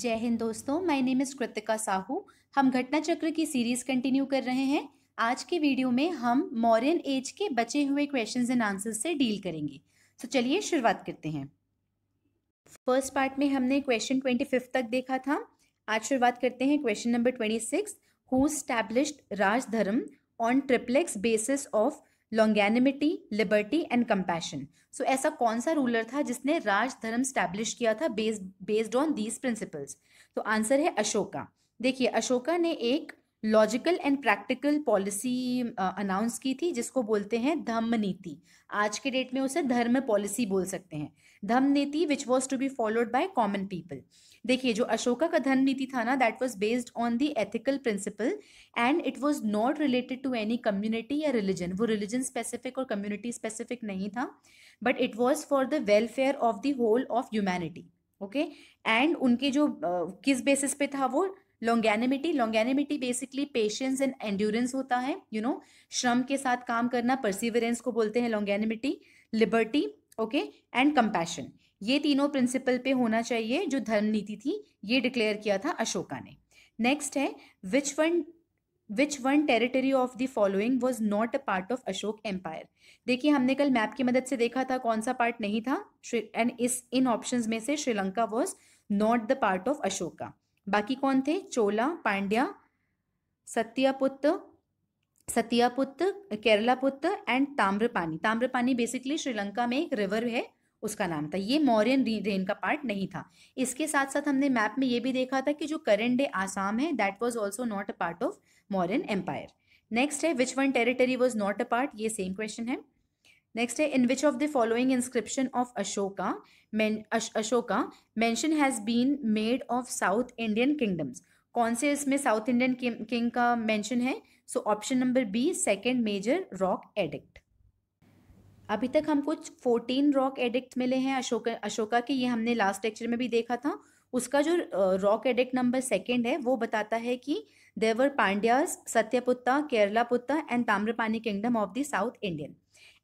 जय हिंद दोस्तों my name is Kritika Sahu हम घटना चक्र की सीरीज कंटिन्यू कर रहे हैं आज के वीडियो में हम मॉरियन एज के बचे हुए क्वेश्चंस एंड आंसर्स से डील करेंगे तो चलिए शुरुआत करते हैं फर्स्ट पार्ट में हमने क्वेश्चन ट्वेंटी फिफ्थ तक देखा था आज शुरुआत करते हैं question number twenty six who established rajdharma on triplex basis of longanimity liberty and compassion so ऐसा कौन सा रूलर था जिसने राज धर्म स्टैब्लिश किया था बेस्ड ऑन दीज प्रिंसिपल्स तो आंसर है अशोका देखिए अशोका ने एक logical and practical policy announce की थी जिसको बोलते हैं धम्म नीति आज के डेट में उसे धर्म पॉलिसी बोल सकते हैं धम्म नीति which was to be followed by common people देखिए जो अशोका का धन नीति था ना that was based on the ethical principle and it was not related to any community या रिलीजन वो रिलीजन स्पेसिफिक और कम्युनिटी स्पेसिफिक नहीं था but it was for the welfare of the whole of humanity okay and उनके जो uh, किस basis पे था वो longanimity longanimity basically patience and endurance होता है यू you नो know, श्रम के साथ काम करना परसिवरेंस को बोलते हैं longanimity liberty okay and compassion ये तीनों प्रिंसिपल पे होना चाहिए जो धर्म नीति थी ये डिक्लेयर किया था अशोका ने नेक्स्ट है which one which one territory of the following was not a part of Ashok empire देखिए हमने कल मैप की मदद से देखा था कौन सा पार्ट नहीं था एंड इस इन ऑप्शन में से Sri Lanka was not the part of Ashoka बाकी कौन थे चोला पांड्या सत्यापुत्त सत्यापुत्र केरलापुत्र एंड ताम्रपानी ताम्रपानी बेसिकली श्रीलंका में एक रिवर है उसका नाम था ये मौर्यन रेन का पार्ट नहीं था इसके साथ साथ हमने मैप में ये भी देखा था कि जो करेंट डे आसाम है that was also not a part of Mauryan empire next है which one territory was not a part ये सेम क्वेश्चन है नेक्स्ट है in which of the following inscription of Ashoka Ashoka mention has been made of South Indian kingdoms कौन से इसमें South Indian king का mention है so option number B second major rock edict अभी तक हम कुछ फोर्टीन रॉक एडिक्ट मिले हैं अशोका अशोका के ये हमने लास्ट लेक्चर में भी देखा था उसका जो रॉक एडिक्ट नंबर सेकेंड है वो बताता है कि देवर Pandyas Satyaputta Keralaputta and Tamrapani kingdom of the South Indian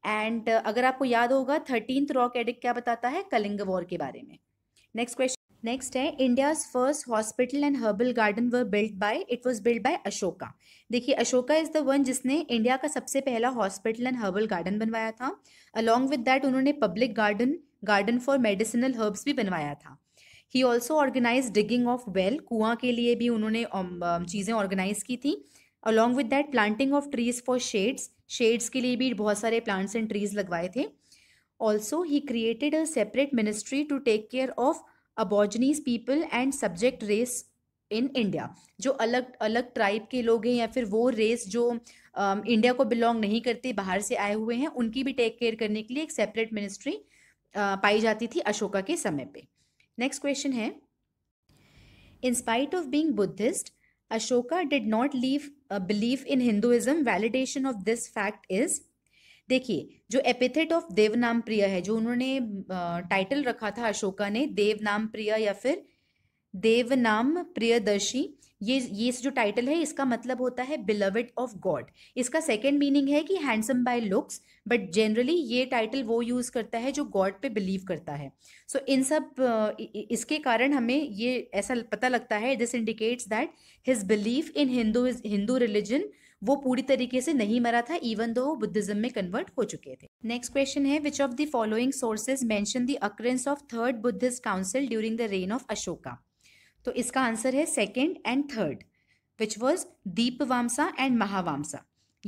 and अगर आपको याद होगा थर्टीन रॉक एडिक्ट क्या बताता है कलिंग वॉर के बारे में नेक्स्ट क्वेश्चन नेक्स्ट है India's first hospital and herbal garden were built by it was build by Ashoka देखिए अशोका इज़ द वन जिसने इंडिया का सबसे पहला हॉस्पिटल एंड हर्बल गार्डन बनवाया था अलॉन्ग विद दैट उन्होंने public garden garden for medicinal herbs भी बनवाया था he also organise digging of well कुआं के लिए भी उन्होंने um, um, चीज़ें ऑर्गेनाइज की थी along with that planting of trees for shades shades के लिए भी बहुत सारे प्लांट्स एंड ट्रीज लगवाए थे also he created a separate ministry to take care of aborigines people and subject race in India जो अलग अलग ट्राइब के लोग हैं या फिर वो रेस जो इंडिया को बिलोंग नहीं करते बाहर से आए हुए हैं उनकी भी टेक केयर करने के लिए एक सेपरेट मिनिस्ट्री पाई जाती थी अशोका के समय पे नेक्स्ट क्वेश्चन है in spite of being Buddhist Ashoka did not leave believe in Hinduism validation of this fact is देखिए जो एपिथेट ऑफ देव नाम प्रिय है जो उन्होंने टाइटल रखा था अशोका ने देव नाम प्रिय या फिर देव नाम प्रियदर्शी ये ये जो टाइटल है इसका मतलब होता है बिलवड ऑफ गॉड इसका सेकेंड मीनिंग है कि handsome by looks but generally ये टाइटल वो यूज़ करता है जो गॉड पे बिलीव करता है सो so, इन सब इसके कारण हमें ये ऐसा पता लगता है this indicates that his belief in Hindu Hindu religion वो पूरी तरीके से नहीं मरा था इवन दो वो बुद्धिज्म में कन्वर्ट हो चुके थे नेक्स्ट क्वेश्चन है which of the following sources mention the occurrence of third Buddhist council during the reign of Ashoka तो इसका आंसर है second and third which was Dipavamsa and Mahavamsa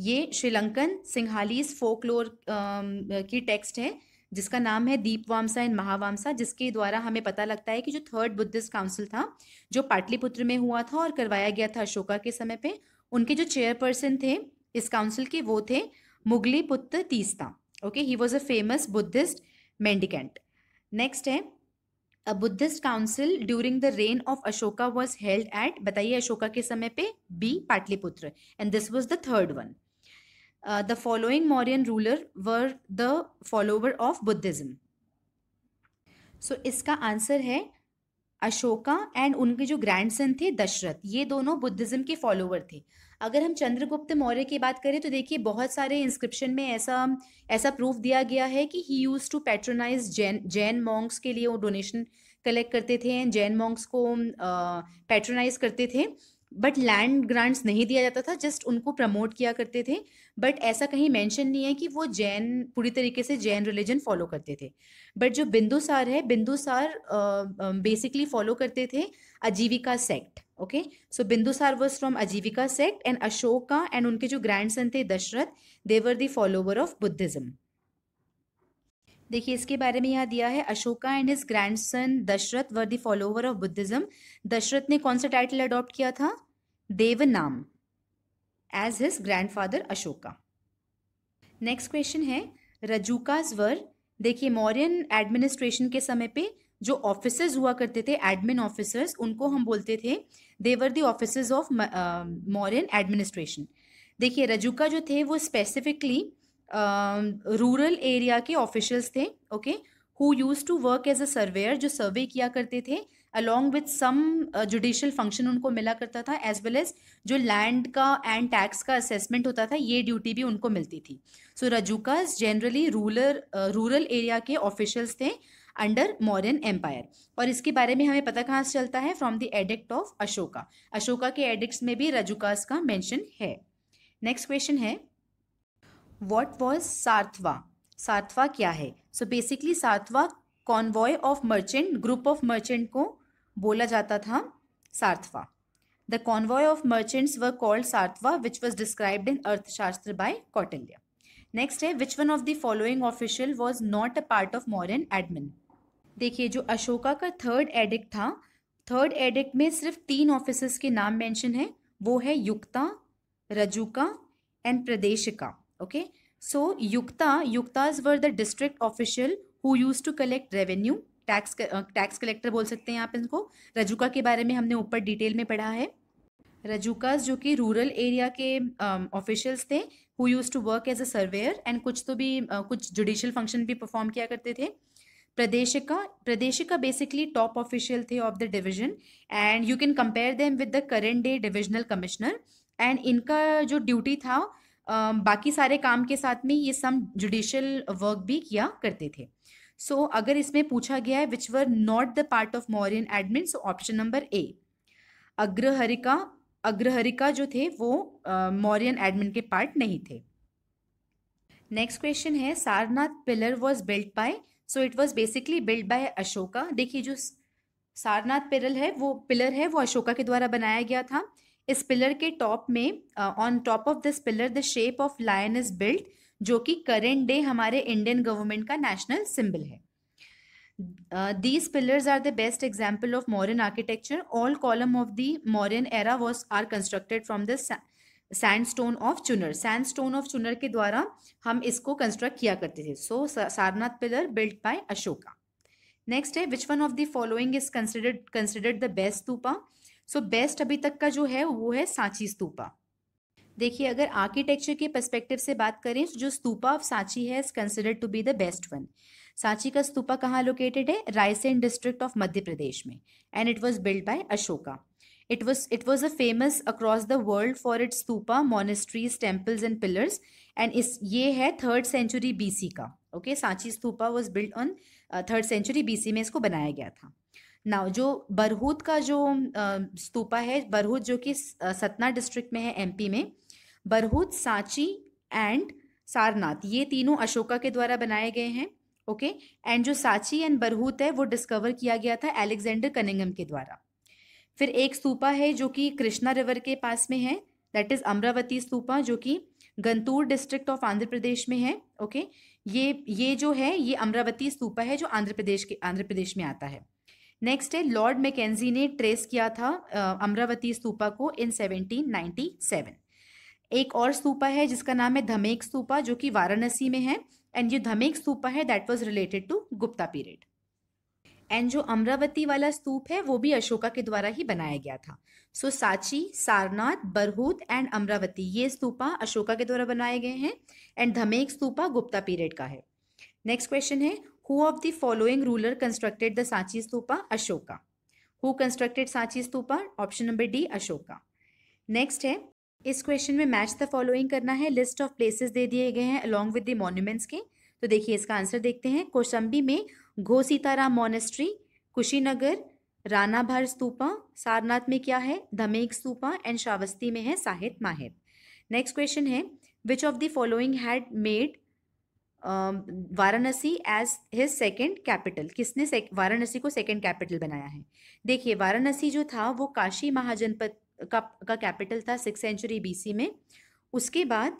ये श्रीलंकन सिंहालीज फोकलोर की टेक्स्ट है जिसका नाम है दीप वामसा एंड महावामसा जिसके द्वारा हमें पता लगता है कि जो थर्ड बुद्धिस्ट काउंसिल था जो पाटलिपुत्र में हुआ था और करवाया गया था अशोका के समय पे उनके जो चेयरपर्सन थे इस काउंसिल के वो थे Mogaliputra Tissa okay he was a famous Buddhist mendicant next है a Buddhist council during the reign of Ashoka was held at बताइए अशोका के समय पे B Pataliputra and this was the third one the following Mauryan ruler were the follower of Buddhism so इसका answer है Ashoka and उनके जो grandson थे दशरथ ये दोनों बुद्धिज्म के फॉलोअर थे अगर हम चंद्रगुप्त मौर्य की बात करें तो देखिए बहुत सारे इंस्क्रिप्शन में ऐसा ऐसा प्रूफ दिया गया है कि he use to patronise Jain Jain monks के लिए वो डोनेशन कलेक्ट करते थे एंड जैन मॉन्ग्स को पैट्रोनाइज करते थे बट लैंड ग्रांट्स नहीं दिया जाता था जस्ट उनको प्रमोट किया करते थे बट ऐसा कहीं मेंशन नहीं है कि वो जैन पूरी तरीके से जैन रिलीजन फॉलो करते थे बट जो बिंदुसार है बिंदुसार बेसिकली फॉलो करते थे Ajivika sect okay so Bindusara was from Ajivika sect and Ashoka and उनके जो ग्रैंड सन थे Dasharatha they were the follower of Buddhism देखिए इसके बारे में यहाँ दिया है Ashoka and his grandson Dasharatha were the follower of Buddhism Dasharatha ने कौन सा टाइटल अडॉप्ट किया था as his grandfather Ashoka next question है रजूकाज वर देखिए मौर्यन एडमिनिस्ट्रेशन के समय पे जो ऑफिसर्स हुआ करते थे एडमिन ऑफिसर्स उनको हम बोलते थे they were the officers of Mauryan administration देखिए रजूका जो थे वो स्पेसिफिकली रूरल एरिया के ऑफिशियल्स थे okay who used to work as a surveyor जो सर्वे किया करते थे along with some judicial function उनको मिला करता था एज वेल एज जो लैंड का एंड टैक्स का असेसमेंट होता था ये ड्यूटी भी उनको मिलती थी so so, Rajukas generally rural rural area के ऑफिशियल्स थे अंडर मॉरियन एम्पायर और इसके बारे में हमें पता कहाँ से चलता है from the edict of Ashoka Ashoka के एडिक्ट में भी रजुकास का मैंशन है नेक्स्ट क्वेश्चन है वॉट वॉज सार्थवा सार्थवा क्या है so basically Sarthava convoy of merchant group of merchant को बोला जाता था Sarthava the convoy of merchants were called Sarthava which was described in Arthashastra by Kautilya next है which one of the following official was not a part of Mauryan admin देखिए जो अशोका का third edict था third edict में सिर्फ तीन ऑफिसर्स के नाम मेंशन है वो है Yukta Rajuka and Pradeshika okay so Yukta Yuktas were the district official who used to collect revenue tax tax collector बोल सकते हैं आप इनको रजुका के बारे में हमने ऊपर डिटेल में पढ़ा है रजुकास जो कि रूरल एरिया के ऑफिशियल्स um, थे who used to work as a surveyor and कुछ तो भी uh, कुछ जुडिशल फंक्शन भी परफॉर्म किया करते थे Pradeshika Pradeshika basically top official थे of the division and you can compare them with the current day divisional commissioner and इनका जो ड्यूटी था uh, बाकी सारे काम के साथ में ये सम जुडिशल वर्क भी किया करते थे सो so, अगर इसमें पूछा गया है which were not the part of Mauryan admin so option number A Agraharika Agraharika जो थे वो मौर्यन एडमिन के पार्ट नहीं थे नेक्स्ट क्वेश्चन है Sarnath pillar was built by so it was basically built by Ashoka देखिए जो सारनाथ पिलर है वो पिलर है वो अशोका के द्वारा बनाया गया था इस पिलर के टॉप में on top of this pillar the shape of lion is built जो कि करेंट डे हमारे इंडियन गवर्नमेंट का नेशनल सिंबल है pillars are the best example of Mauryan architecture all column of the Mauryan era was are constructed from the sandstone of Chunar stone of Chunar के द्वारा हम इसको construct किया करते थे so Sarnath pillar built by Ashoka next है which one of the following is considered considered the best stupa so best अभी तक का जो है वो है सांची स्तूपा देखिए अगर आर्किटेक्चर के पर्सपेक्टिव से बात करें तो जो स्तूपा ऑफ सांची है is considered to be the best one Sanchi का स्तूपा कहाँ लोकेटेड है रायसेन डिस्ट्रिक्ट ऑफ मध्य प्रदेश में and it was build by Ashoka it was it was a famous across the world for its stupa stupa temples and pillars and इस ये है third century B C का okay Sanchi stupa was build on third century B C में इसको बनाया गया था ना जो बरहूत का जो uh, स्तूपा है बरहूत जो कि uh, सतना डिस्ट्रिक्ट में है एम पी में बरहूत सांची एंड सारनाथ ये तीनों अशोका के द्वारा बनाए गए हैं ओके okay? एंड जो सांची एंड बरहूत है वो डिस्कवर किया गया था एलेक्जेंडर कनिंगम के द्वारा फिर एक स्तूपा है जो कि कृष्णा रिवर के पास में है दैट इज अमरावती स्तूपा जो कि गंतूर डिस्ट्रिक्ट ऑफ आंध्र प्रदेश में है ओके okay? ये ये जो है ये अमरावती स्तूपा है जो आंध्र प्रदेश के आंध्र प्रदेश में आता है नेक्स्ट है लॉर्ड मैकेजी ने ट्रेस किया था अमरावती स्तूपा को इन सेवनटीन एक और स्तूपा है जिसका नाम है धमेक स्तूपा जो कि वाराणसी में है एंड ये धमेक स्तूपा है that was related to Gupta period and जो अमरावती वाला स्तूप है वो भी अशोका के द्वारा ही बनाया गया था सो so, साची सारनाथ बरहूत एंड अमरावती ये स्तूपा अशोका के द्वारा बनाए गए हैं एंड धमेक स्तूपा गुप्ता पीरियड का है नेक्स्ट क्वेश्चन है who of the following ruler constructed the Sanchi stupa Ashoka who constructed Sanchi stupa option number D Ashoka next है इस क्वेश्चन में मैच द फॉलोइंग करना है लिस्ट ऑफ प्लेसेस दे दिए गए हैं अलॉन्ग विद द मोन्यूमेंट्स के तो देखिए इसका आंसर देखते हैं कोशंबी में घो सीताराम मोनेस्ट्री कुशीनगर राना भर स्तूपा सारनाथ में क्या है धमेक स्तूपा एंड श्रावस्ती में है साहित माहिर नेक्स्ट क्वेश्चन है which of the following had made Varanasi as his second capital किसने वाराणसी को सेकेंड कैपिटल बनाया है देखिए वाराणसी जो था वो काशी महाजनपद का का कैपिटल था सिक्स सेंचुरी बीसी में उसके बाद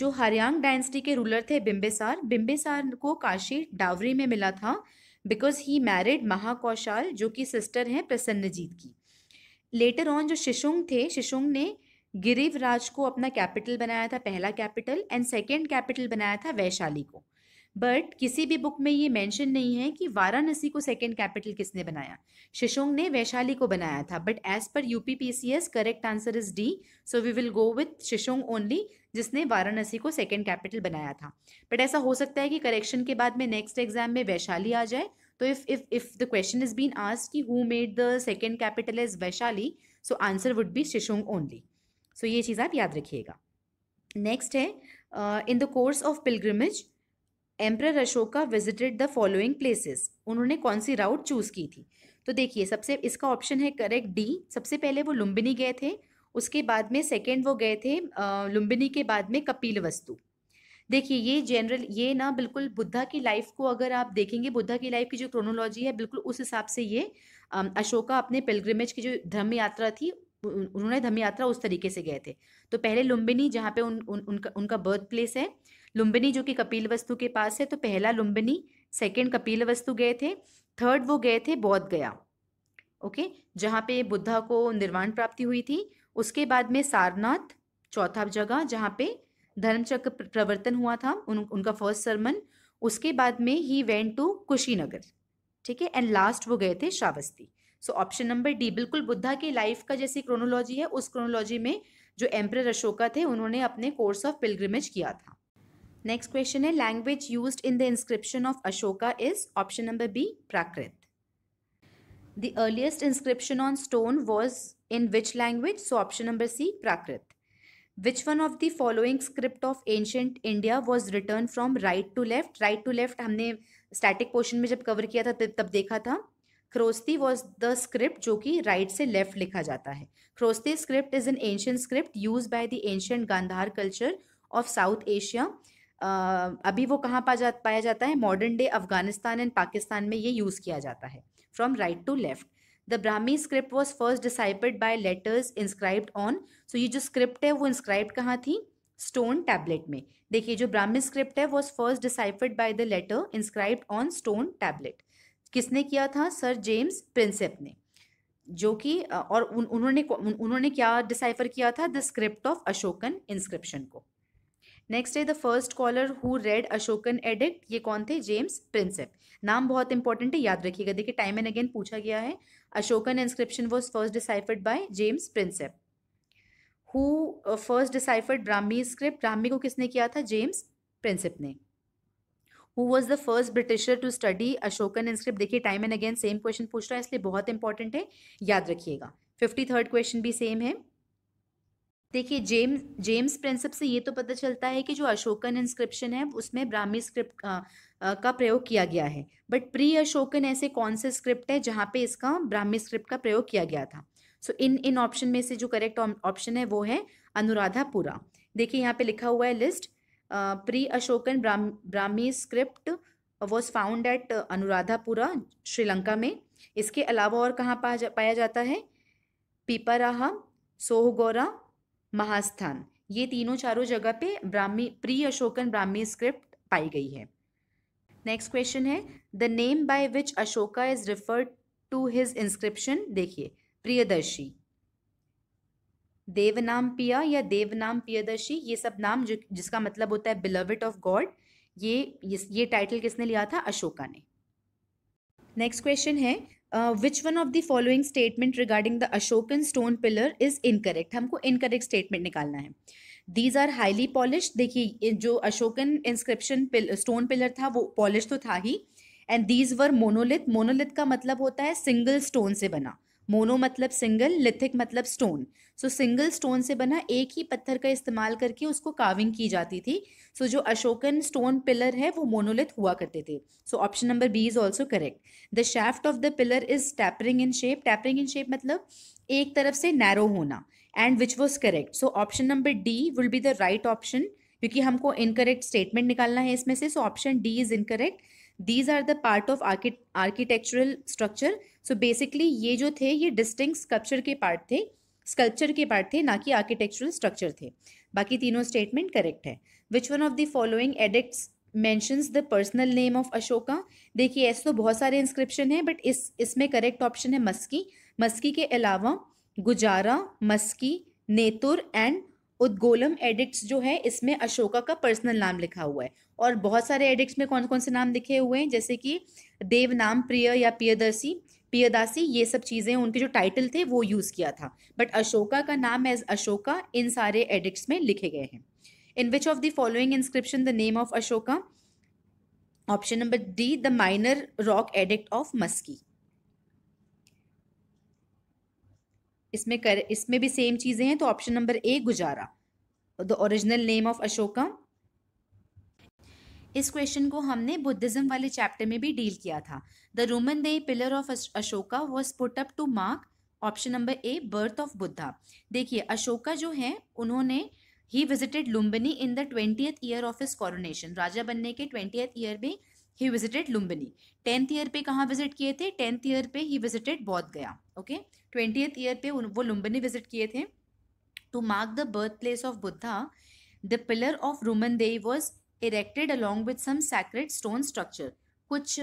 जो हरियांग डायनेस्टी के रूलर थे बिम्बेसार बिम्बेसार को काशी डावरी में मिला था बिकॉज ही मैरिड महाकौशाल जो कि सिस्टर हैं प्रसन्नजीत की लेटर ऑन जो शिशुंग थे शिशुंग ने राज को अपना कैपिटल बनाया था पहला कैपिटल एंड सेकेंड कैपिटल बनाया था वैशाली को बट किसी भी बुक में ये मेंशन नहीं है कि वाराणसी को सेकेंड कैपिटल किसने बनाया शिशोंग ने वैशाली को बनाया था but as per UPPCS correct answer is D so we will go with Shishunaga only जिसने वाराणसी को सेकेंड कैपिटल बनाया था बट ऐसा हो सकता है कि करेक्शन के बाद में नेक्स्ट एग्जाम में वैशाली आ जाए तो if if if the question is been asked कि who made the second capital is Vaishali so answer would be Shishunaga only so ये चीज़ आप याद रखिएगा नेक्स्ट है in the course of pilgrimage emperor Ashoka visited the following places उन्होंने कौन सी राउट choose की थी तो देखिए सबसे इसका ऑप्शन है करेक्ट डी सबसे पहले वो लुम्बिनी गए थे उसके बाद में सेकेंड वो गए थे लुम्बिनी के बाद में कपिल वस्तु देखिए ये जनरल ये ना बिल्कुल बुद्धा की लाइफ को अगर आप देखेंगे बुद्धा की लाइफ की जो क्रोनोलॉजी है बिल्कुल उस हिसाब से ये अशोका अपने पिलग्रिमेज की जो धर्म यात्रा थी उन्होंने धर्म यात्रा उस तरीके से गए थे तो पहले लुम्बिनी जहाँ पे उन, उन, उनका उनका बर्थ प्लेस है लुम्बिनी जो कि कपिल वस्तु के पास है तो पहला लुम्बिनी सेकेंड कपिल वस्तु गए थे थर्ड वो गए थे बौद्ध गया ओके जहाँ पे बुद्धा को निर्वाण प्राप्ति हुई थी उसके बाद में सारनाथ चौथा जगह जहाँ पे धर्मचक्र प्रवर्तन हुआ था उन, उनका फर्स्ट सरमन उसके बाद में ही वेंट टू कुशीनगर ठीक है एंड लास्ट वो गए थे Shravasti so option number D बिल्कुल बुद्धा के लाइफ का जैसी क्रोनोलॉजी है उस क्रोनोलॉजी में जो एम्प्रेर अशोका थे उन्होंने अपने कोर्स ऑफ पिलग्रिमेज किया था नेक्स्ट क्वेश्चन है language use in the inscription of Ashoka is option number B Prakrit the earliest inscription on stone was in which language so option number C Prakrit which one of the following script of ancient India was written from right to left right to left हमने static portion में जब cover किया था तब देखा था क्रोस्ती was the script जो कि राइट से लेफ्ट लिखा जाता है Kharosthi script is an ancient script used by the ancient Gandhara culture of South Asia अभी वो कहाँ पा जा पाया जाता है modern day Afghanistan and Pakistan में ये यूज़ किया जाता है from right to left the Brahmi script was first deciphered by letters inscribed on so ये जो स्क्रिप्ट है वो इंस्क्राइब्ड कहाँ थी स्टोन टैबलेट में देखिए जो ब्राह्मी स्क्रिप्ट है was first deciphered by the letter inscribed on stone tablet किसने किया था सर जेम्स प्रिंसेप ने जो कि और उन, उन्होंने उन, उन्होंने क्या डिसाइफर किया था the script of Ashokan inscription को नेक्स्ट है the first scholar who read Ashokan edict ये कौन थे जेम्स प्रिंसेप नाम बहुत इंपॉर्टेंट है याद रखिएगा देखिए टाइम एंड अगेन पूछा गया है Ashokan inscription was first deciphered by James Prinsep who first deciphered Brahmi script Brahmi को किसने किया था जेम्स प्रिंसेप ने who was the first Britisher to study Ashokan inscript देखिए time and again same question पूछ रहा है इसलिए बहुत इंपॉर्टेंट है याद रखिएगा फिफ्टी थर्ड क्वेश्चन भी सेम है देखिए जेम्स जेम्स प्रिंसिप से ये तो पता चलता है कि जो अशोकन इंस्क्रिप्शन है उसमें ब्राह्मी स्क्रिप्ट आ, आ, का प्रयोग किया गया है बट प्री अशोकन ऐसे कौन से स्क्रिप्ट है जहाँ पे इसका ब्राह्मी स्क्रिप्ट का प्रयोग किया गया था सो so, इन इन ऑप्शन में से जो करेक्ट ऑप्शन है वो है अनुराधापुरा देखिए यहाँ पे लिखा हुआ है list pre Ashokan Brahmi script was found at Anuradhapura Sri Lanka में इसके अलावा और कहाँ पाया जाता है पीपराहा सोहगोरा महास्थान ये तीनों चारों जगह पे ब्राह्मी प्री अशोकन ब्राह्मी स्क्रिप्ट पाई गई है नेक्स्ट क्वेश्चन है the name by which Ashoka is referred to his inscription देखिए प्रियदर्शी देवनाम पिया या देवनाम प्रियदर्शी ये सब नाम जो जिसका मतलब होता है बिलविट ऑफ गॉड ये ये टाइटल किसने लिया था अशोका ने नेक्स्ट क्वेश्चन है which one of the following statement regarding the Ashokan stone pillar is incorrect हमको इनकरेक्ट स्टेटमेंट निकालना है दीज आर हाईली पॉलिश देखिए जो अशोकन इंस्क्रिप्शन स्टोन पिलर था वो पॉलिश तो था ही and these were monolith monolith का मतलब होता है सिंगल स्टोन से बना मोनो मतलब सिंगल लिथिक मतलब स्टोन सो सिंगल स्टोन से बना एक ही पत्थर का इस्तेमाल करके उसको काविंग की जाती थी सो so, जो अशोकन स्टोन पिलर है वो मोनोलिथ हुआ करते थे so option number B is also correct the shaft of the pillar is tapering in shape tapering in shape मतलब एक तरफ से नैरो होना and which was correct so option number D will be the right option क्योंकि हमको incorrect statement निकालना है इसमें से so option D is incorrect these are the part of architectural structure so so basically ये जो थे ये डिस्टिंग स्कल्पचर के पार्ट थे स्कल्पचर के पार्ट थे ना कि आर्किटेक्चुरल स्ट्रक्चर थे बाकी तीनों स्टेटमेंट करेक्ट है which one of the following edict mentions the personal name of Ashoka देखिए ऐसे तो बहुत सारे इंस्क्रिप्शन हैं बट इस इसमें करेक्ट ऑप्शन है मस्की मस्की के अलावा गुजारा मस्की नेतुर एंड उद्गोलम एडिक्ट जो है इसमें अशोका का पर्सनल नाम लिखा हुआ है और बहुत सारे एडिक्ट में कौन कौन से नाम लिखे हुए हैं जैसे कि देव नाम प्रिय या प्रियदर्शी पियदासी ये सब चीज़ें उनके जो टाइटल थे वो यूज़ किया था बट अशोका का नाम एज अशोका इन सारे एडिक्ट्स में लिखे गए हैं in which of the following inscription the name of Ashoka option number D the minor rock edict of Maski इसमें कर इसमें भी सेम चीज़ें हैं तो option number A Gujarra the original name of Ashoka इस क्वेश्चन को हमने बुद्धिज्म वाले चैप्टर में भी डील किया था the Rummindei pillar of Ashoka was put up to mark option number A birth of Buddha देखिए अशोका जो है उन्होंने ही visited Lumbini in the twenty year of his coronation राजा बनने के ट्वेंटी ईयर में ही विजिटेड लुम्बिनी टेंथ ईयर पे कहाँ विजिट किए थे टेंथ ईयर पे ही विजिटेड बौद्ध गया ओके ट्वेंटी ईयर पे वो लुम्बिनी विजिट किए थे to mark the birthplace of Buddha the pillar of Rummindei was erected along with some sacred stone structure कुछ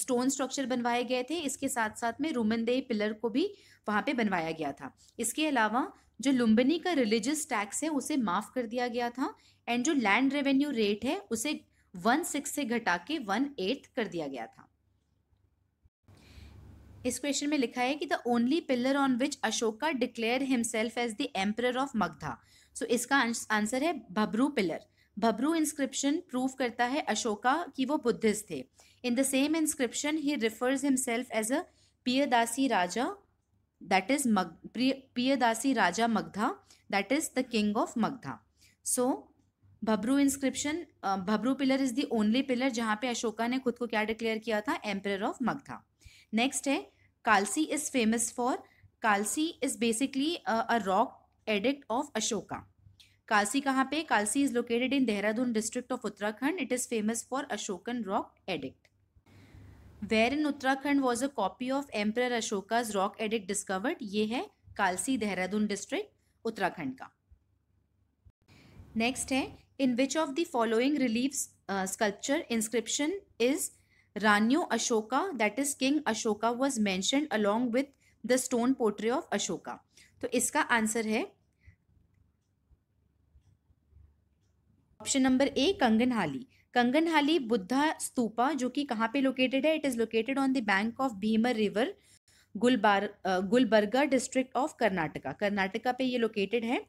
स्टोन um, स्ट्रक्चर बनवाए गए थे इसके साथ साथ में रोमनदेई पिलर को भी वहाँ पे बनवाया गया था इसके अलावा जो लुम्बनी का रिलीजियस टैक्स है उसे माफ़ कर दिया गया था एंड जो लैंड रेवेन्यू रेट है उसे वन सिक्स से घटा के वन एट्थ कर दिया गया था इस क्वेश्चन में लिखा है कि the only pillar on which Ashoka declare himself as the emperor of Magadha so इसका आंसर है Bhabru pillar Bhabru inscription prove करता है अशोका कि वो बुद्धिस्ट थे इन द सेम इंस्क्रिप्शन ही refers himself as a Piyadasi Raja that is मग Piyadasi Raja Magadha that is the king of Magadha so Bhabru inscription Bhabru pillar is the only pillar जहाँ पे अशोका ने खुद को क्या डिक्लेयर किया था एम्पर ऑफ मगधा नेक्स्ट है Kalsi is famous for Kalsi is basically a rock edict of Ashoka Kalsi कहाँ पे Kalsi is located in Dehradun district of Uttarakhand it is famous for Ashokan rock edict where in Uttarakhand was a copy of emperor Ashoka's rock edict discovered ये है Kalsi Dehradun district Uttarakhand का next है in which of the following relief sculpture inscription is रान्यो Ashoka that is king Ashoka was mention along with the stone portrait of Ashoka तो इसका answer है option number A Kanaganahalli Kanaganahalli Buddha stupa जो कि कहाँ पे लोकेटेड है it is located on the bank of Bhima river गुलबार गुलबर्गा डिस्ट्रिक्ट ऑफ कर्नाटका कर्नाटका पे ये लोकेटेड है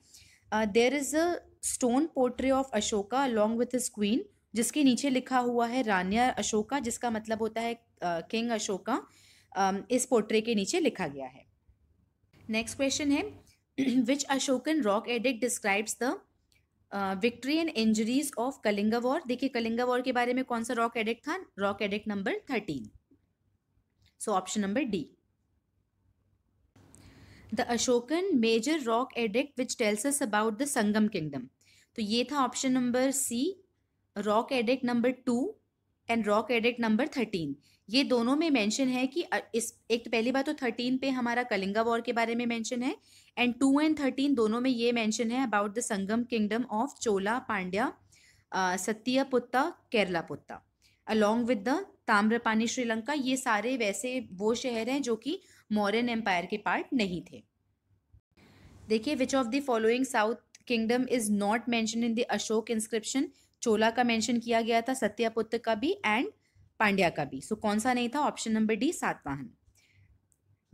there is a stone portrait of Ashoka along with his queen जिसके नीचे लिखा हुआ है रानिया अशोका जिसका मतलब होता है king uh, Ashoka uh, um, इस पोर्ट्री के नीचे लिखा गया है नेक्स्ट क्वेश्चन है which Ashokan rock edict describes the victory and injuries of Kalinga war देखिए कलिंगा वॉर के बारे में कौन सा रॉक एडिक्ट था rock edict number thirteen so option number D the Ashokan major rock edict which tells us about the Sangam kingdom तो ये था option number C rock edict number two and rock एडिट नंबर थर्टीन ये दोनों में mention है कि इस एक तो पहली बात तो थर्टीन पे हमारा कलिंगा वॉर के बारे में मेंशन है एंड टू एंड थर्टीन दोनों में ये मेंशन है about the Sangam kingdom of Chola Pandya पुत्ता Keralaputra along with the Tamraparni Sri Lanka ये सारे वैसे वो शहर हैं जो कि मॉरन एम्पायर के पार्ट नहीं थे देखिए which of the following south kingdom is not mention in the Ashoka inscription Chola का मेंशन किया गया था सत्यापुत्र का भी एंड पांड्या का भी सो so, कौन सा नहीं था option number D Satavahana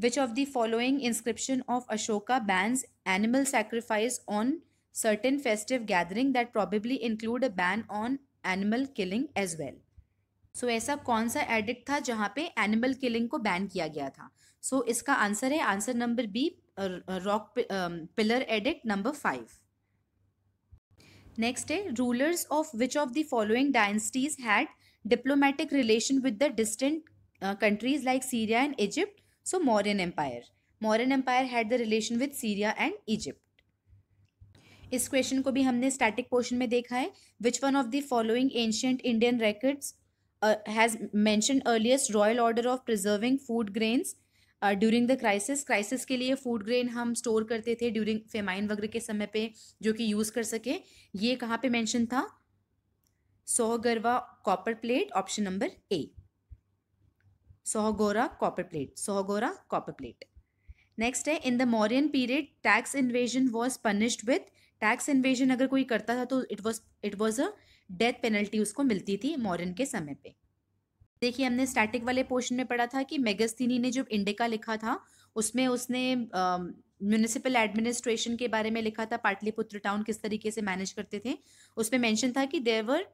which of the following inscription of Ashoka bans animal sacrifice on certain festive gathering that probably include a ban on animal killing as well so ऐसा कौन सा एडिक्ट था जहाँ पे एनिमल किलिंग को बैन किया गया था सो so, इसका आंसर है answer number B rock pillar edict number five Next, rulers of which of the following dynasties had diplomatic relation with the distant uh, countries like Syria and Egypt? So, Mauryan Empire. Mauryan Empire had the relation with Syria and Egypt. इस question को भी हमने static portion में देखा है which one of the following ancient Indian records has mention earliest royal order of preserving food grains during the crisis crisis के लिए food grain हम स्टोर करते थे ड्यूरिंग फेमाइन वगैरह के समय पे जो कि यूज़ कर सके ये कहाँ पे मेंशन था Sohgaura copper plate option number A Sohgaura copper plate Sohgaura copper plate next है in the Mauryan period tax invasion was punished with tax invasion अगर कोई करता था तो it was it was a death penalty उसको मिलती थी मॉरियन के समय पर देखिए हमने स्टैटिक वाले पोर्शन में पढ़ा था कि मेगस्थीनी ने जो इंडिका लिखा था उसमें उसने म्यूनिसिपल एडमिनिस्ट्रेशन के बारे में लिखा था पाटलिपुत्र टाउन किस तरीके से मैनेज करते थे उसमें मेंशन था कि देवर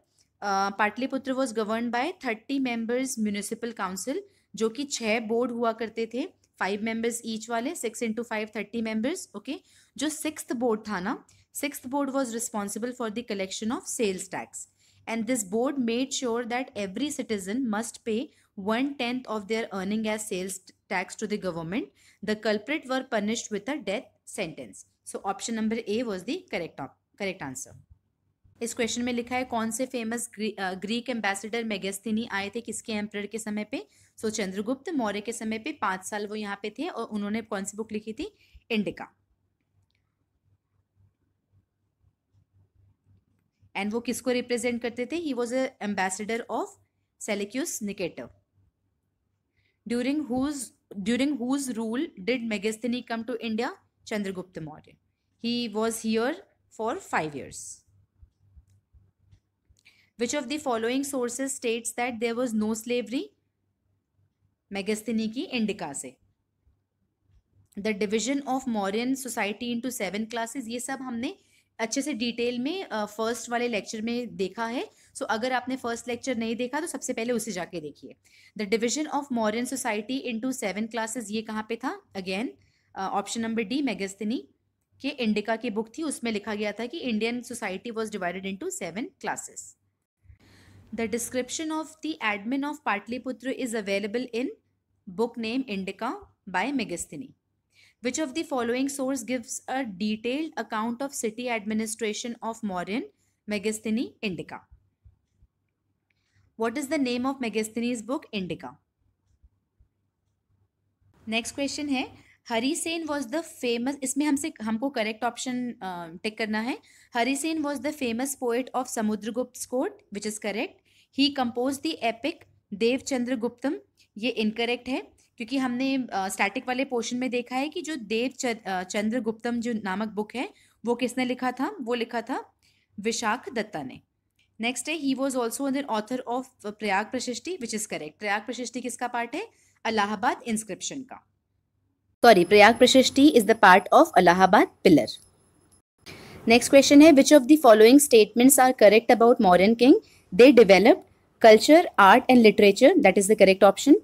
Pataliputra was govern by thirty members municipal council जो कि छः बोर्ड हुआ करते थे फाइव मेंबर्स ईच वाले six into five thirty members okay जो सिक्स बोर्ड था ना six board was responsible for the collection of sales tax and this board made sure that every citizen must pay one tenth of their earning as sales tax to the government. The culprit were punished with a death sentence. So option number A was the correct op- correct answer. इस question में लिखा है कौन से famous Greek ambassador मेगेस्थिनी आए थे किसके emperor के समय पे सो so, चंद्रगुप्त मौर्य के समय पे पांच साल वो यहाँ पे थे और उन्होंने कौन सी बुक लिखी थी इंडिका एंड वो किसको रिप्रेजेंट करते थे he was ambassador of Seleucus Nicator during whose during whose rule did Megasthenes come to India Chandragupta Maurya he was here for five years which of the following sources states that there was no slavery Megasthenes की Indica से the division of Mauryan society into seven classes ये सब हमने अच्छे से detail में first वाले lecture में देखा है सो so, अगर आपने फर्स्ट लेक्चर नहीं देखा तो सबसे पहले उसे जाके देखिए the division of modern society into seven classes ये कहाँ पे था again option number D Megasthenes के इंडिका की बुक थी उसमें लिखा गया था कि Indian society was divided into seven classes the description of the admin of Pataliputra is available in book name Indica by Megasthenes Which of the following source gives a detailed account of city administration of Mauryan, Megasthene, Indica? What is the name of Megasthene's book Indica? Next question है Harisena was the famous इसमें हमसे हमको correct option tick करना है Harisena was the famous poet of Samudragupta स्कोट which is correct he compose the epic Devichandraguptam ये incorrect है क्योंकि हमने स्टैटिक वाले पोर्शन में देखा है कि जो देव चंद्र गुप्तम जो नामक बुक है वो किसने लिखा था वो लिखा था विशाख दत्ता ने नेक्स्ट है he was also author of Prayag Prashasti which is correct Prayag Prashasti किसका पार्ट है अलाहाबाद इंस्क्रिप्शन का sorry Prayag Prashasti is the part of Allahabad pillar next question है which of the following statements are correct about Mauryan king they develop culture art and literature that is the correct option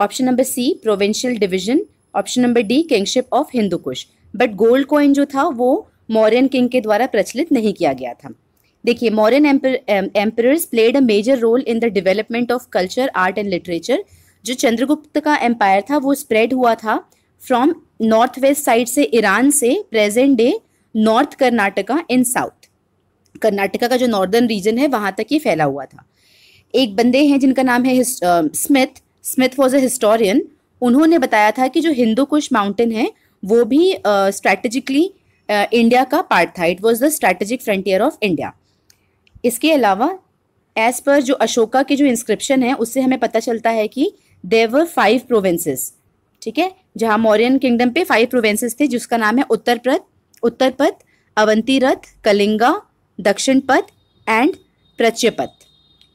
option number C provincial division option number D kingship of Hindu Kush but gold coin जो था वो Mauryan king के द्वारा प्रचलित नहीं किया गया था देखिए Mauryan emperor played a major role in the development of culture art and literature जो चंद्रगुप्त का एम्पायर था वो स्प्रेड हुआ था फ्रॉम नॉर्थ वेस्ट साइड से ईरान से present day north Karnataka in south Karnataka का जो नॉर्दर्न रीजन है वहाँ तक ये फैला हुआ था एक बंदे हैं जिनका नाम है Smith Smith was a historian उन्होंने बताया था कि जो हिंदू कुश माउंटेन है वो भी स्ट्रेटेजिकली uh, इंडिया uh, का पार्ट था it was the strategic frontier of India इसके अलावा एज पर जो अशोका के जो इंस्क्रिप्शन है उससे हमें पता चलता है कि देवर फाइव प्रोविंसेस ठीक है जहाँ मौर्यन किंगडम पे फाइव प्रोविंसेस थे जिसका नाम है उत्तर पथ उत्तरपथ अवंतीरथ Kalinga Dakshinapatha and Prachyapatha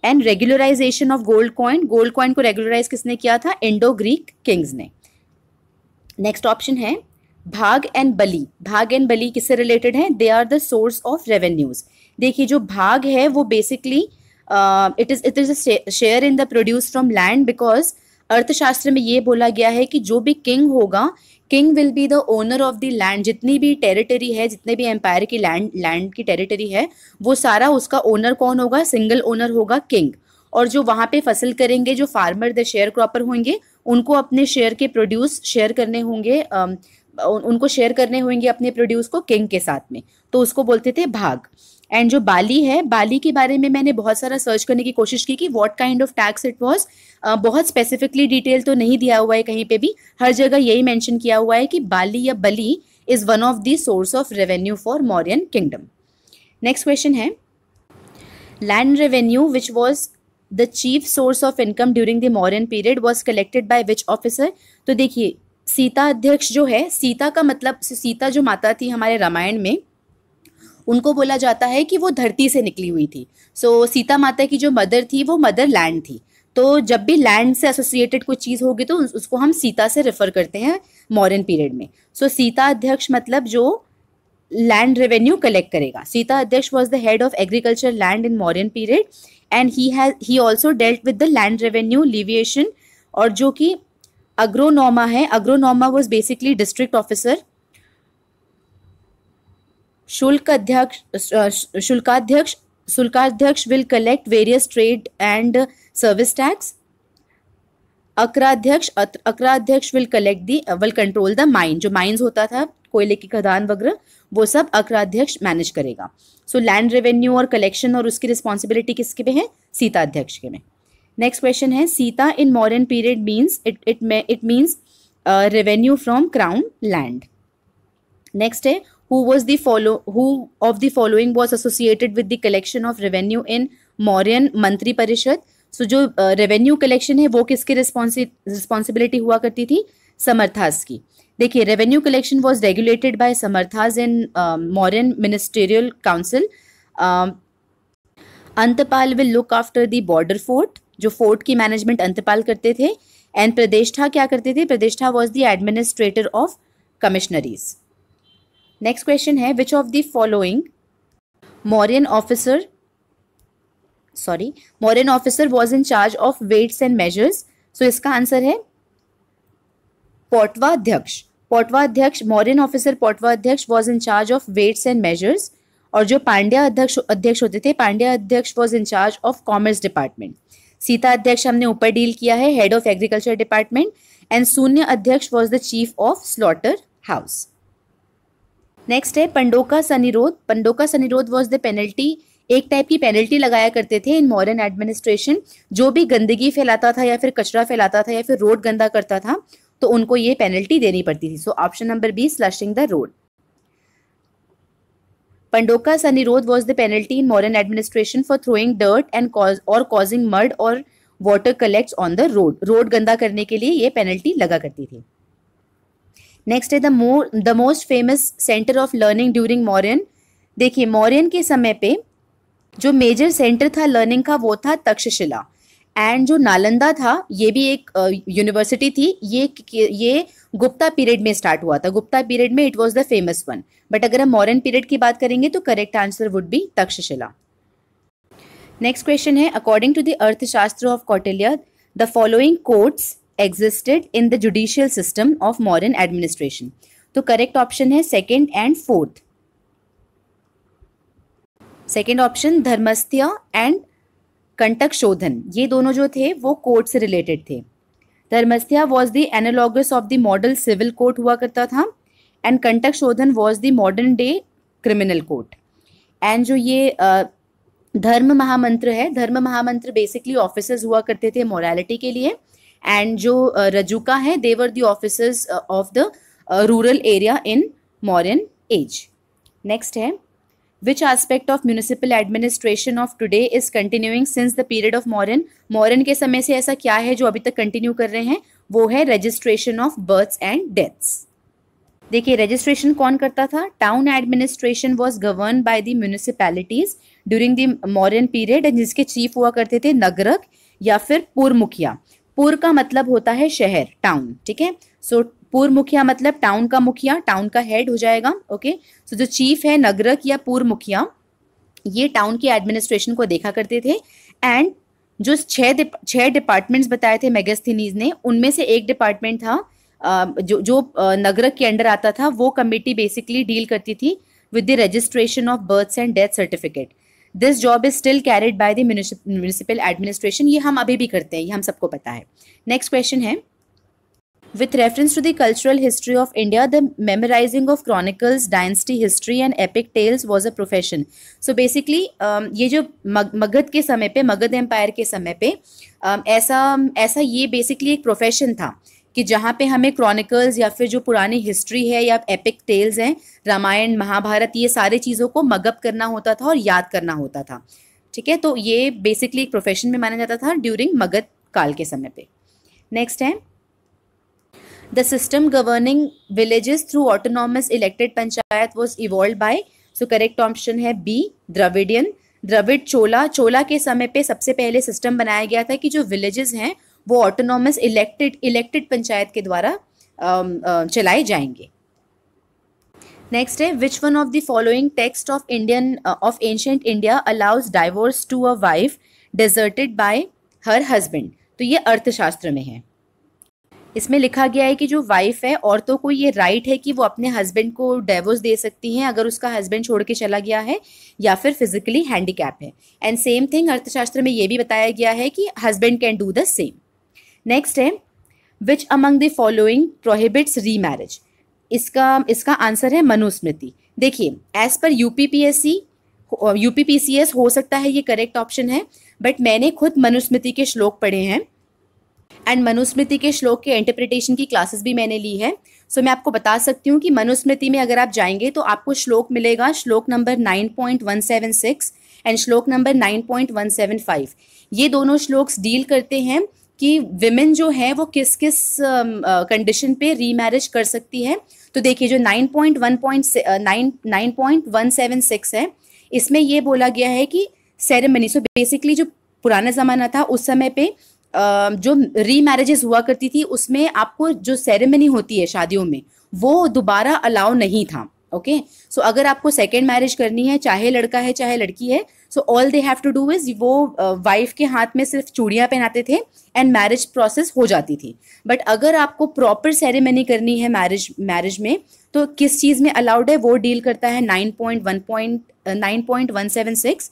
and regularization of gold coin gold coin को रेगुलराइज किसने किया था इंडो ग्रीक किंग्स ने नेक्स्ट ऑप्शन है भाग एंड बली भाग एंड बली किससे रिलेटेड है they are the source of revenues देखिए जो भाग है वो basically it is it is a share in the produce from land because Arthashastra में ये बोला गया है कि जो भी किंग होगा king will be the owner of the land जितनी भी टेरिटरी है जितने भी एम्पायर की लैंड लैंड की टेरिटरी है वो सारा उसका ओनर कौन होगा सिंगल ओनर होगा किंग और जो वहां पे फसल करेंगे जो फार्मर द शेयर क्रॉपर होंगे उनको अपने शेयर के प्रोड्यूस शेयर करने होंगे um, उनको शेयर करने होंगे अपने प्रोड्यूस को किंग के साथ में तो उसको बोलते थे भाग एंड जो बाली है बाली के बारे में मैंने बहुत सारा सर्च करने की कोशिश की कि what kind of tax it was बहुत स्पेसिफिकली डिटेल तो नहीं दिया हुआ है कहीं पे भी हर जगह यही मेंशन किया हुआ है कि बाली या bali is one of the source of revenue for Mauryan kingdom next question है land revenue which was the chief source of income during the Mauryan period was collected by which officer तो देखिए सीता अध्यक्ष जो है सीता का मतलब सीता जो माता थी हमारे रामायण में उनको बोला जाता है कि वो धरती से निकली हुई थी सो so, सीता माता की जो मदर थी वो मदर लैंड थी तो जब भी लैंड से एसोसिएटेड कोई चीज़ होगी तो उसको हम सीता से रेफर करते हैं मॉडर्न पीरियड में सो so, सीता अध्यक्ष मतलब जो लैंड रेवेन्यू कलेक्ट करेगा Sita Adhyaksha was the head of agriculture land in modern period and he has he also dealt with the land revenue लिविएशन और जो कि अग्रोनोमा है agronomoi was basically district officer Shulka Adhyaksha Shulkadhyaksha Shulkadhyaksha will collect various trade and service tax Akradhyaksha Akradhyaksha will collect the will control the mine जो mines होता था कोयले की खदान वगैरह वो सब अक्राध्यक्ष मैनेज करेगा सो लैंड रेवेन्यू और कलेक्शन और उसकी रिस्पॉन्सिबिलिटी किसके में है सीता अध्यक्ष के में नेक्स्ट क्वेश्चन है Sita in modern period means it it it means revenue from crown land next है who was the follow who of the following was associated with the collection of revenue in Mauryan Mantri Parishad so so, जो revenue uh, collection है वो किसकी responsibility हुआ करती थी समर्थास की देखिए revenue collection was regulated by Samahartas in Mauryan ministerial council Antapala will look after the border fort जो फोर्ट की मैनेजमेंट अंतपाल करते थे एंड प्रदेष्ठा क्या करते थे Pradeshta was the administrator of commissionaries next question है which of the following Mauryan officer sorry Mauryan officer was in charge of weights and measures so इसका answer है पोटवा अध्यक्ष पोटवा अध्यक्ष Mauryan officer Pautava Adhyaksha was in charge of weights and measures और जो पांड्या अध्यक्ष अध्यक्ष होते थे Panya Adhyaksha was in charge of commerce department Sita Adhyaksha हमने ऊपर डील किया है head of agriculture department and Suna Adhyaksha was the chief of slaughter house next है पंडोका सनिरोध पंडोका सनिरोध वॉज द पेनल्टी एक टाइप की पेनल्टी लगाया करते थे इन मॉडर्न एडमिनिस्ट्रेशन जो भी गंदगी फैलाता था या फिर कचरा फैलाता था या फिर रोड गंदा करता था तो उनको ये पेनल्टी देनी पड़ती थी so option number B slushing the road पंडोका सनिरोध was the penalty in modern administration for throwing dirt and और कॉजिंग मर्ड और water collects on the road road गंदा करने के लिए ये पेनल्टी लगा करती थी नेक्स्ट है द मो the most famous centre of learning during Mauryan देखिए मौर्यन के समय पे जो मेजर सेंटर था लर्निंग का वो था तक्षशिला एंड जो नालंदा था ये भी एक यूनिवर्सिटी uh, थी ये ये गुप्ता पीरियड में स्टार्ट हुआ था गुप्ता पीरियड में it was the famous one but अगर हम मॉरन पीरियड की बात करेंगे तो correct answer would be Takshashila next question है according to the Arthashastra of Kautilya the following courts existed in the judicial system of modern administration तो करेक्ट ऑप्शन है second and fourth second option Dharmasthiya and Kantaka shodhana ये दोनों जो थे वो कोर्ट से रिलेटेड थे Dharmasthiya was the analogous of the model civil court हुआ करता था and Kantaka shodhana was the modern day criminal court and जो ये धर्म महामंत्र है धर्म महामंत्र बेसिकली ऑफिसर्स हुआ करते थे मॉरेलिटी के लिए एंड जो रजुका है they were the officers of the rural area in Mauryan age next है which aspect of municipal administration of today is continuing since the period of Mauryan Mauryan के समय से ऐसा क्या है जो अभी तक कंटिन्यू कर रहे हैं वो है registration of births and deaths देखिए रजिस्ट्रेशन कौन करता था town administration was govern by the municipalities during the Mauryan period and जिसके चीफ हुआ करते थे नगरक या फिर पूर्व मुखिया पुर का मतलब होता है शहर टाउन ठीक है सो पूर्व मुखिया मतलब टाउन का मुखिया टाउन का हेड हो जाएगा ओके सो जो चीफ है नगरक या पूर्व मुखिया ये टाउन के एडमिनिस्ट्रेशन को देखा करते थे एंड जो छः छः डिपार्टमेंट्स बताए थे मेगस्थिनीज ने उनमें से एक डिपार्टमेंट था जो जो नगरक के अंडर आता था वो कमेटी बेसिकली डील करती थी with the registration of births and death certificate this job is still carried by the administration ये हम अभी भी करते हैं ये हम सबको पता है नेक्स्ट क्वेश्चन है with reference to the cultural history of India the memorising of chronicles dynasty history and epic tales was a profession so basically ये जो मगध के समय पर मगध एम्पायर के समय पर um, ऐसा ऐसा ये बेसिकली एक प्रोफेशन था कि जहाँ पे हमें क्रॉनिकल्स या फिर जो पुरानी हिस्ट्री है या एपिक टेल्स हैं रामायण महाभारत ये सारे चीज़ों को मगअप करना होता था और याद करना होता था ठीक है तो ये बेसिकली एक प्रोफेशन में माना जाता था ड्यूरिंग मगध काल के समय पे नेक्स्ट है the system governing villages through autonomous elected panchayat was evolve by so correct option है बी द्रविडियन द्रविड चोला चोला के समय पे सबसे पहले सिस्टम बनाया गया था कि जो विलेजेस हैं वो ऑटोनॉमस इलेक्टेड इलेक्टेड पंचायत के द्वारा um, uh, चलाए जाएंगे नेक्स्ट है which one of the following text of Indian of ancient India allows divorce to a wife deserted by her husband तो ये अर्थशास्त्र में है इसमें लिखा गया है कि जो वाइफ है औरतों को ये राइट है कि वो अपने हस्बैंड को डाइवोर्स दे सकती हैं अगर उसका हस्बैंड छोड़ के चला गया है या फिर फिजिकली हैंडीकैप है एंड सेम थिंग अर्थशास्त्र में ये भी बताया गया है कि husband can do the same next है which among the following prohibits marriage इसका इसका आंसर है मनुस्मृति देखिए as per U U P P P P S C C S हो सकता है ये करेक्ट ऑप्शन है बट मैंने खुद मनुस्मृति के श्लोक पढ़े हैं एंड मनुस्मृति के श्लोक के इंटरप्रिटेशन की क्लासेस भी मैंने ली है सो so, मैं आपको बता सकती हूँ कि मनुस्मृति में अगर आप जाएंगे तो आपको श्लोक मिलेगा श्लोक number nine point one seven six and श्लोक number nine point one seven five ये दोनों श्लोक्स डील करते हैं कि विमेन जो है वो किस किस कंडीशन पे री मैरिज कर सकती है तो देखिए जो nine point one point nine nine point one seven six है इसमें ये बोला गया है कि सेरेमनी सो बेसिकली जो पुराना ज़माना था उस समय पे जो री मैरिजेस हुआ करती थी उसमें आपको जो सेरेमनी होती है शादियों में वो दोबारा अलाउ नहीं था ओके okay? सो so, अगर आपको सेकेंड मैरिज करनी है चाहे लड़का है चाहे लड़की है so all they have to do is वो वाइफ के हाथ में सिर्फ चूड़ियाँ पहनाते थे एंड मैरिज प्रोसेस हो जाती थी बट अगर आपको प्रॉपर सेरेमनी करनी है मैरिज मैरिज में तो किस चीज़ में अलाउड है वो डील करता है nine point one point nine point one seven six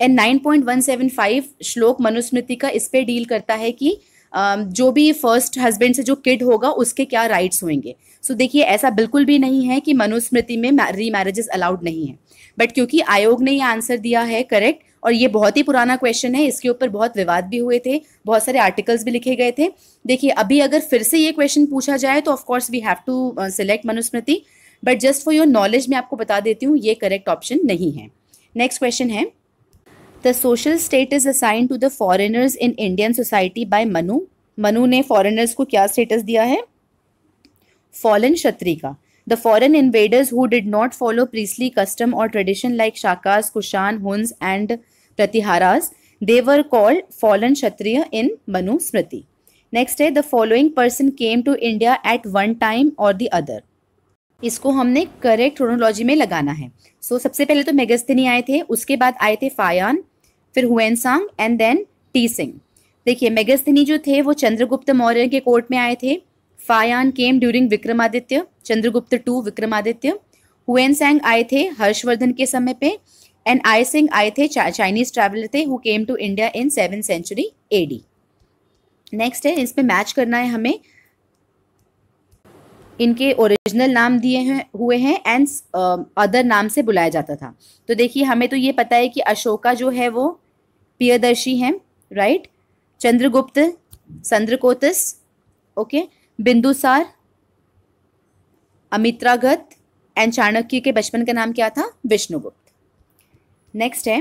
and nine point one seven five श्लोक मनुस्मृति का इस पर डील करता है कि जो भी फर्स्ट हस्बैंड से जो किड होगा उसके क्या राइट्स होंगे सो so, देखिए ऐसा बिल्कुल भी नहीं है कि मनुस्मृति में री मैरिजेस अलाउड नहीं है बट क्योंकि आयोग ने ये आंसर दिया है करेक्ट और ये बहुत ही पुराना क्वेश्चन है इसके ऊपर बहुत विवाद भी हुए थे बहुत सारे आर्टिकल्स भी लिखे गए थे देखिए अभी अगर फिर से ये क्वेश्चन पूछा जाए तो of course we have to select Manusmriti but just for your knowledge मैं आपको बता देती हूँ ये करेक्ट ऑप्शन नहीं है नेक्स्ट क्वेश्चन है the social status assign to the foreigners in Indian society by Manu Manu ने फॉरिनर्स को क्या स्टेटस दिया है फॉलन क्षत्रि का The foreign invaders who did not follow priestly custom or tradition like Shakas, Kushan, Huns, and Pratiharas, they were called fallen Kshatriya in Manu Smriti. next day the following person came to india at one time or the other इसको हमने correct chronology में लगाना है सो so, सबसे पहले तो मेगस्थनी आए थे उसके बाद आए थे फायान फिर Hiuen Tsang and then I-tsing देखिए मेगस्थनी जो थे वो चंद्रगुप्त मौर्य के कोर्ट में आए थे Fahien came during Vikramaditya Chandragupta two Vikramaditya हुएन सैंग आए थे हर्षवर्धन के समय पे एंड आई सिंह आए थे चाइनीज ट्रैवलर थे who came to India in seven century AD next है इसमें मैच करना है हमें इनके ओरिजिनल नाम दिए हैं हुए हैं एंड अदर um, नाम से बुलाया जाता था तो देखिए हमें तो ये पता है कि अशोका जो है वो प्रियदर्शी हैं राइट चंद्रगुप्त चंद्रकोतस ओके बिंदुसार अमित्रागत एंड चाणक्य के बचपन का नाम क्या था विष्णुगुप्त नेक्स्ट है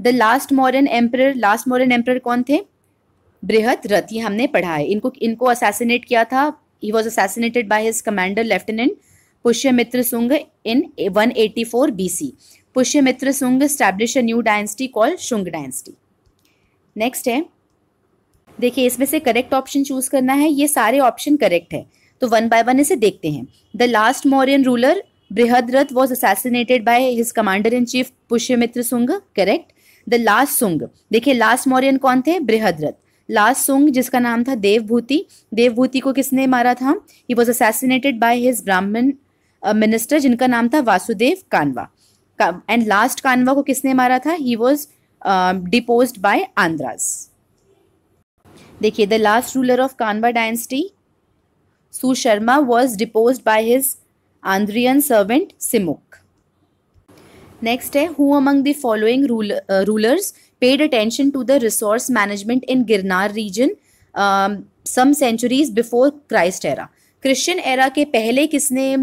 the last modern emperor last modern emperor कौन थे बृहद रथ ये हमने पढ़ा है इनको इनको असैसिनेट किया था he was assassinated by his commander lieutenant Pushyamitra Shunga in 184 eighty four B C Pushyamitra Shunga establish a new dynasty call Shunga dynasty next है देखिए इसमें से करेक्ट ऑप्शन चूज करना है ये सारे ऑप्शन करेक्ट है तो वन बाय वन इसे देखते हैं the last Mauryan ruler Brihadratha was assassinated by his commander in chief Pushyamitra Sunga correct the last सुंग देखिए लास्ट मौर्यन कौन थे बृहद्रथ लास्ट सुंग जिसका नाम था देवभूति देवभूति को किसने मारा था he was assassinated by his Brahmin minister जिनका नाम था वासुदेव कानवा एंड लास्ट कानवा को किसने मारा था he was depose by Andhras देखिए the last ruler of Kanva dynasty Sharma was deposed by his Andrian servant Simuk. Next है who among the following ruler, uh, rulers paid attention to the resource management in Girnar region um, some centuries before Christ era. Christian era के पहले किसने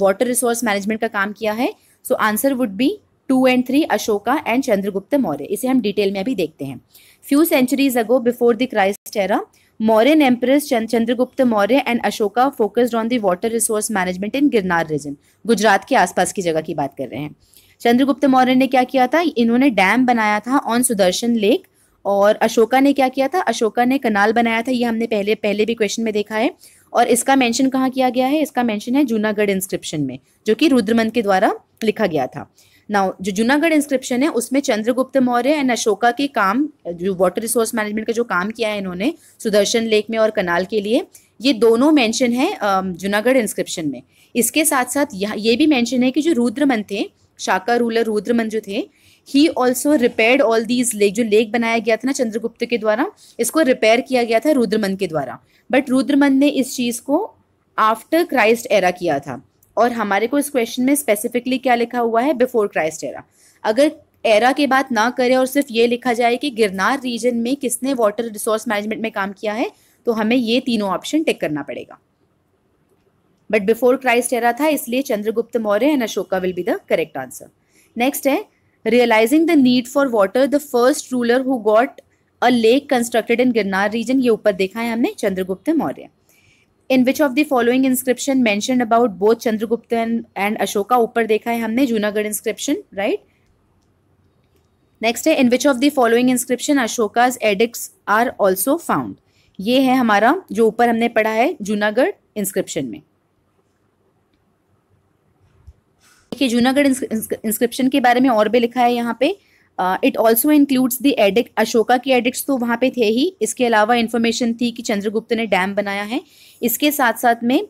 water resource management का काम किया है so answer would be two and three Ashoka and Chandragupta Maurya इसे हम detail में अभी देखते हैं few centuries ago before the Christ era Mauryan empress Chandragupta Maurya and Ashoka focused on the water resource management in Girnar region Gujarat के आसपास की जगह की बात कर रहे हैं चंद्रगुप्त मौर्य ने क्या किया था इन्होंने डैम बनाया था ऑन सुदर्शन लेक और अशोका ने क्या किया था अशोका ने कनाल बनाया था ये हमने पहले पहले भी क्वेश्चन में देखा है और इसका मेंशन कहाँ किया गया है इसका मेंशन है जूनागढ़ इंस्क्रिप्शन में जो कि रुद्रमंद के द्वारा लिखा गया था नाउ जो जूनागढ़ इंस्क्रिप्शन है उसमें चंद्रगुप्त मौर्य एंड अशोका के काम जो वाटर रिसोर्स मैनेजमेंट का जो काम किया है इन्होंने सुदर्शन लेक में और कनाल के लिए ये दोनों मेंशन है जूनागढ़ इंस्क्रिप्शन में इसके साथ साथ ये भी मेंशन है कि जो रुद्रमन थे शाका रूलर रुद्रमन जो थे he also repair all these lake जो लेक बनाया गया था ना चंद्रगुप्त के द्वारा इसको रिपेयर किया गया था रुद्रमन के द्वारा बट रुद्रमन ने इस चीज़ को आफ्टर क्राइस्ट एरा किया था और हमारे को इस क्वेश्चन में स्पेसिफिकली क्या लिखा हुआ है बिफोर क्राइस्ट एरा अगर एरा की बात ना करें और सिर्फ ये लिखा जाए कि गिरनार रीजन में किसने वाटर रिसोर्स मैनेजमेंट में काम किया है तो हमें ये तीनों ऑप्शन टिक करना पड़ेगा बट बिफोर क्राइस्ट एरा था इसलिए Chandragupta Maurya and Ashoka will be the correct answer next है realising the need for water the first ruler who got a lake constructed in Girnar region ये ऊपर देखा है हमने Chandragupta Maurya in which of the following inscription mention about both Chandragupta and Ashoka ऊपर देखा है हमने जूनागढ़ इंस्क्रिप्शन राइट नेक्स्ट है in which of the following inscription Ashoka edicts are also found ये है हमारा जो ऊपर हमने पढ़ा है जूनागढ़ इंस्क्रिप्शन में देखिए जूनागढ़ इंस्क्रिप्शन के बारे में और भी लिखा है यहाँ पे it also includes the edict Ashoka की एडिक्ट तो वहाँ पे थे ही इसके अलावा इन्फॉर्मेशन थी कि चंद्रगुप्त ने डैम बनाया है इसके साथ साथ में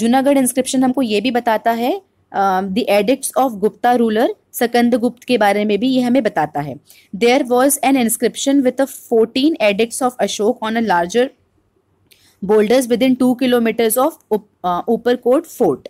जूनागढ़ uh, इंस्क्रिप्शन हमको ये भी बताता है the edicts of Gupta ruler Skanda Gupta के बारे में भी ये हमें बताता है there was an inscription with a fourteen edicts of Ashok on a larger boulders within two kilometres of Uparkot fort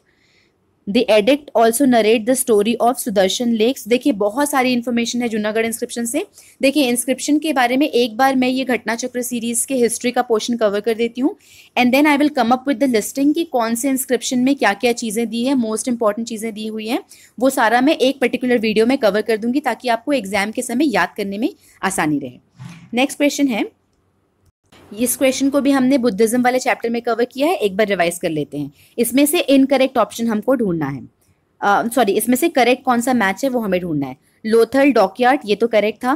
the edict also narrate the story of Sudarshan lakes देखिए बहुत सारी इन्फॉर्मेशन है जूनागढ़ इंस्क्रिप्शन से देखिए इंस्क्रिप्शन के बारे में एक बार मैं ये घटना चक्र सीरीज के हिस्ट्री का पोर्शन कवर कर देती हूँ and then I will come up with the listing कि कौन से इंस्क्रिप्शन में क्या क्या चीज़ें दी है मोस्ट इंपॉर्टेंट चीज़ें दी हुई हैं वो सारा मैं एक पर्टिकुलर वीडियो में कवर कर दूंगी ताकि आपको एग्जाम के समय याद करने में आसानी रहे नेक्स्ट क्वेश्चन है इस क्वेश्चन को भी हमने बुद्धिज्म वाले चैप्टर में कवर किया है एक बार रिवाइज कर लेते हैं इसमें से इनकरेक्ट ऑप्शन हमको ढूंढना है सॉरी uh, इसमें से करेक्ट कौन सा मैच है वो हमें ढूंढना है लोथल डॉकयार्ड ये तो करेक्ट था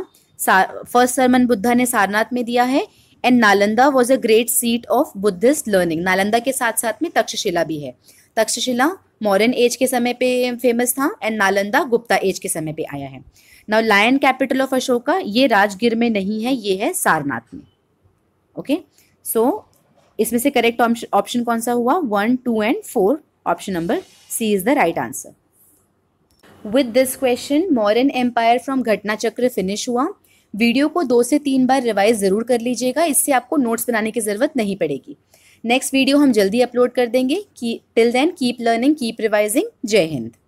फर्स्ट सरमन बुद्धा ने सारनाथ में दिया है and Nalanda was a great seat of Buddhist learning Nalanda के साथ साथ में तक्षशिला भी है तक्षशिला मॉडर्न एज के समय पे फेमस था एंड नालंदा गुप्ता एज के समय पे आया है now lion capital of Ashoka ये राजगिर में नहीं है ये है सारनाथ में ओके सो इसमें से करेक्ट ऑप्शन कौन सा हुआ one two and four option number C is the right answer with this question Mauryan empire from Ghatna Chakra finish हुआ वीडियो को दो से तीन बार रिवाइज ज़रूर कर लीजिएगा इससे आपको नोट्स बनाने की ज़रूरत नहीं पड़ेगी नेक्स्ट वीडियो हम जल्दी अपलोड कर देंगे की till then keep learning keep revising जय हिंद